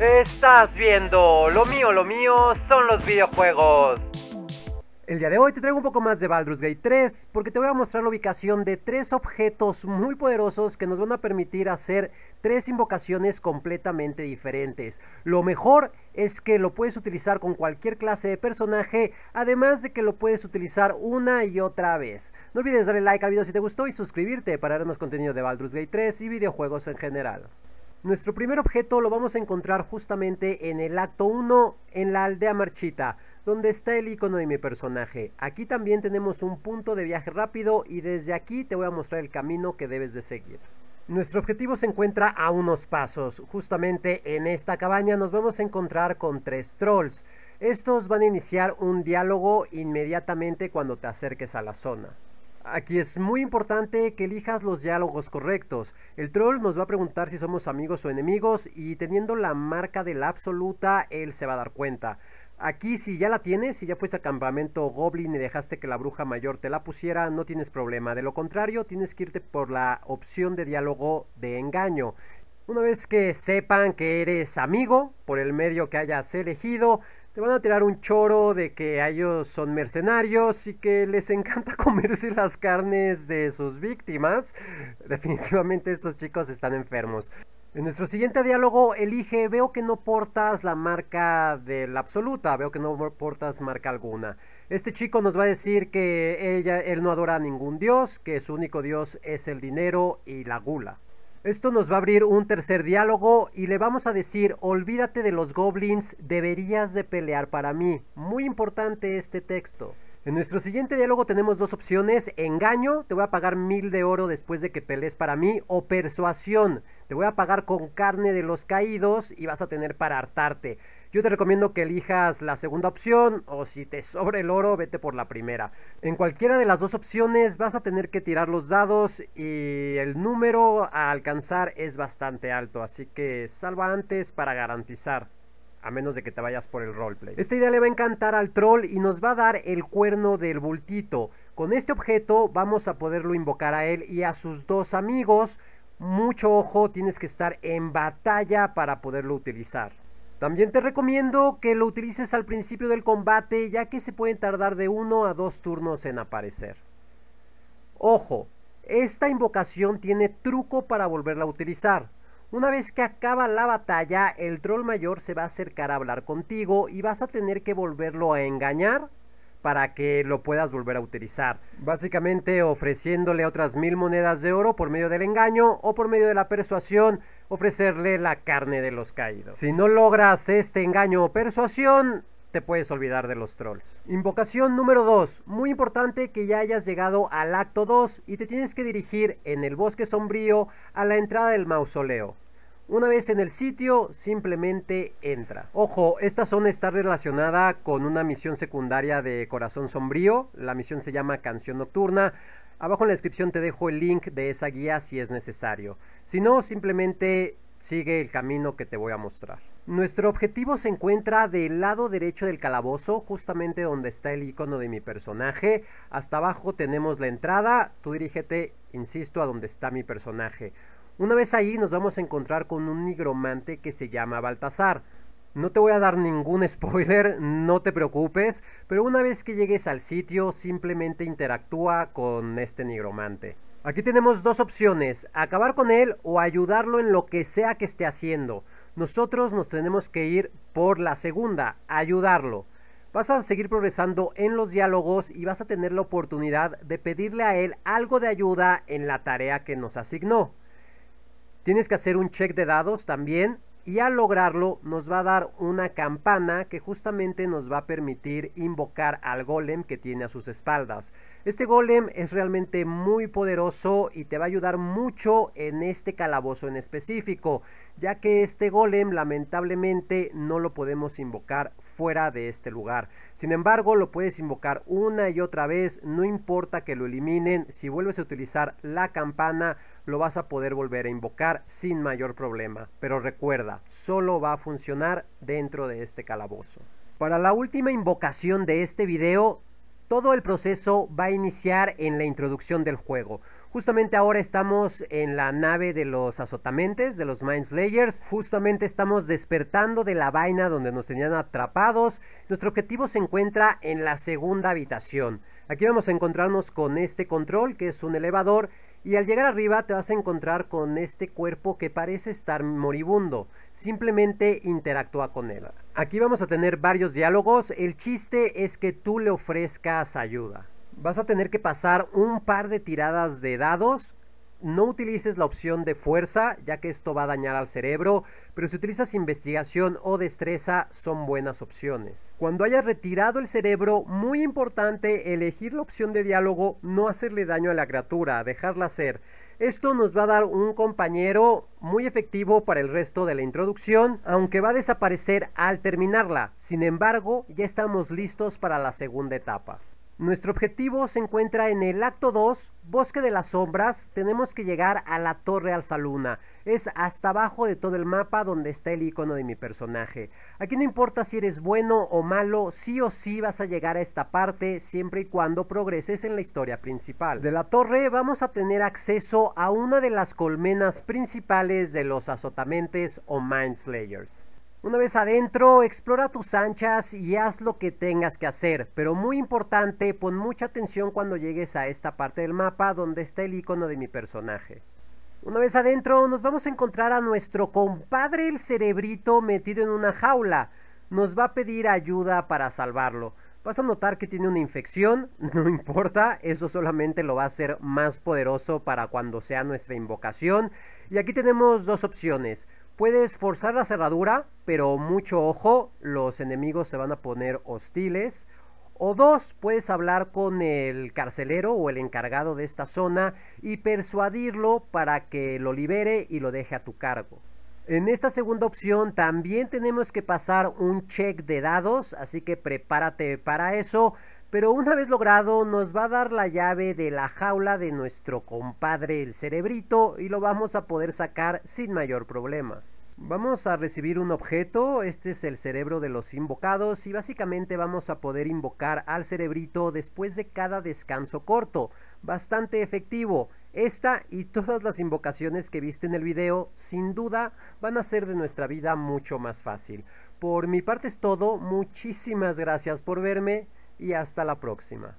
Estás viendo, lo mío, lo mío son los videojuegos. El día de hoy te traigo un poco más de Baldur's Gate 3 porque te voy a mostrar la ubicación de tres objetos muy poderosos que nos van a permitir hacer tres invocaciones completamente diferentes. Lo mejor es que lo puedes utilizar con cualquier clase de personaje, además de que lo puedes utilizar una y otra vez. No olvides darle like al video si te gustó y suscribirte para ver más contenido de Baldur's Gate 3 y videojuegos en general. Nuestro primer objeto lo vamos a encontrar justamente en el acto 1 en la aldea marchita, donde está el icono de mi personaje. Aquí también tenemos un punto de viaje rápido y desde aquí te voy a mostrar el camino que debes de seguir. Nuestro objetivo se encuentra a unos pasos. Justamente en esta cabaña nos vamos a encontrar con tres trolls. Estos van a iniciar un diálogo inmediatamente cuando te acerques a la zona. Aquí es muy importante que elijas los diálogos correctos. El troll nos va a preguntar si somos amigos o enemigos y teniendo la marca de la absoluta, él se va a dar cuenta. Aquí si ya la tienes, si ya fuiste al campamento Goblin y dejaste que la bruja mayor te la pusiera, no tienes problema. De lo contrario, tienes que irte por la opción de diálogo de engaño. Una vez que sepan que eres amigo, por el medio que hayas elegido, te van a tirar un choro de que ellos son mercenarios y que les encanta comerse las carnes de sus víctimas. Definitivamente estos chicos están enfermos. En nuestro siguiente diálogo elige, veo que no portas la marca de la absoluta, veo que no portas marca alguna. Este chico nos va a decir que ella, él no adora a ningún dios, que su único dios es el dinero y la gula. Esto nos va a abrir un tercer diálogo y le vamos a decir, olvídate de los goblins, deberías de pelear para mí. Muy importante este texto. En nuestro siguiente diálogo tenemos dos opciones, engaño, te voy a pagar mil de oro después de que pelees para mí, o persuasión, te voy a pagar con carne de los caídos y vas a tener para hartarte. Yo te recomiendo que elijas la segunda opción o si te sobra el oro, vete por la primera. En cualquiera de las dos opciones vas a tener que tirar los dados y el número a alcanzar es bastante alto, así que salva antes para garantizar a menos de que te vayas por el roleplay. Esta idea le va a encantar al troll y nos va a dar el cuerno del bultito. Con este objeto vamos a poderlo invocar a él y a sus dos amigos. Mucho ojo, tienes que estar en batalla para poderlo utilizar. También te recomiendo que lo utilices al principio del combate ya que se pueden tardar de uno a dos turnos en aparecer. Ojo, esta invocación tiene truco para volverla a utilizar. Una vez que acaba la batalla, el troll mayor se va a acercar a hablar contigo y vas a tener que volverlo a engañar para que lo puedas volver a utilizar. Básicamente ofreciéndole otras mil monedas de oro por medio del engaño o por medio de la persuasión, ofrecerle la carne de los caídos. Si no logras este engaño o persuasión, te puedes olvidar de los trolls. Invocación número 2. Muy importante que ya hayas llegado al acto 2 y te tienes que dirigir en el bosque sombrío a la entrada del mausoleo. Una vez en el sitio, simplemente entra. Ojo, esta zona está relacionada con una misión secundaria de Corazón Sombrío. La misión se llama Canción Nocturna. Abajo en la descripción te dejo el link de esa guía si es necesario. Si no, simplemente sigue el camino que te voy a mostrar. Nuestro objetivo se encuentra del lado derecho del calabozo, justamente donde está el icono de mi personaje. Hasta abajo tenemos la entrada, tú dirígete, insisto, a donde está mi personaje. Una vez allí nos vamos a encontrar con un nigromante que se llama Baltasar. No te voy a dar ningún spoiler, no te preocupes, pero una vez que llegues al sitio simplemente interactúa con este nigromante. Aquí tenemos dos opciones, acabar con él o ayudarlo en lo que sea que esté haciendo. Nosotros nos tenemos que ir por la segunda, ayudarlo. Vas a seguir progresando en los diálogos y vas a tener la oportunidad de pedirle a él algo de ayuda en la tarea que nos asignó. Tienes que hacer un check de dados también y al lograrlo nos va a dar una campana que justamente nos va a permitir invocar al golem que tiene a sus espaldas. Este golem es realmente muy poderoso y te va a ayudar mucho en este calabozo en específico, ya que este golem lamentablemente no lo podemos invocar fuera de este lugar. Sin embargo, lo puedes invocar una y otra vez, no importa que lo eliminen, si vuelves a utilizar la campana lo vas a poder volver a invocar sin mayor problema. Pero recuerda, solo va a funcionar dentro de este calabozo. Para la última invocación de este video, todo el proceso va a iniciar en la introducción del juego. Justamente ahora estamos en la nave de los azotamentes, de los Mind Justamente estamos despertando de la vaina donde nos tenían atrapados. Nuestro objetivo se encuentra en la segunda habitación. Aquí vamos a encontrarnos con este control, que es un elevador, y al llegar arriba te vas a encontrar con este cuerpo que parece estar moribundo. Simplemente interactúa con él. Aquí vamos a tener varios diálogos. El chiste es que tú le ofrezcas ayuda. Vas a tener que pasar un par de tiradas de dados no utilices la opción de fuerza, ya que esto va a dañar al cerebro, pero si utilizas investigación o destreza, son buenas opciones. Cuando hayas retirado el cerebro, muy importante elegir la opción de diálogo, no hacerle daño a la criatura, dejarla ser. Esto nos va a dar un compañero muy efectivo para el resto de la introducción, aunque va a desaparecer al terminarla. Sin embargo, ya estamos listos para la segunda etapa. Nuestro objetivo se encuentra en el acto 2, Bosque de las Sombras. Tenemos que llegar a la Torre Alzaluna. Es hasta abajo de todo el mapa donde está el icono de mi personaje. Aquí no importa si eres bueno o malo, sí o sí vas a llegar a esta parte siempre y cuando progreses en la historia principal. De la torre vamos a tener acceso a una de las colmenas principales de los azotamentes o mindslayers. Una vez adentro, explora tus anchas y haz lo que tengas que hacer, pero muy importante, pon mucha atención cuando llegues a esta parte del mapa donde está el icono de mi personaje. Una vez adentro, nos vamos a encontrar a nuestro compadre el cerebrito metido en una jaula. Nos va a pedir ayuda para salvarlo. Vas a notar que tiene una infección, no importa, eso solamente lo va a hacer más poderoso para cuando sea nuestra invocación. Y aquí tenemos dos opciones. Puedes forzar la cerradura, pero mucho ojo, los enemigos se van a poner hostiles. O dos, puedes hablar con el carcelero o el encargado de esta zona y persuadirlo para que lo libere y lo deje a tu cargo. En esta segunda opción también tenemos que pasar un check de dados, así que prepárate para eso pero una vez logrado nos va a dar la llave de la jaula de nuestro compadre el cerebrito y lo vamos a poder sacar sin mayor problema. Vamos a recibir un objeto, este es el cerebro de los invocados y básicamente vamos a poder invocar al cerebrito después de cada descanso corto, bastante efectivo. Esta y todas las invocaciones que viste en el video sin duda van a hacer de nuestra vida mucho más fácil. Por mi parte es todo, muchísimas gracias por verme, y hasta la próxima.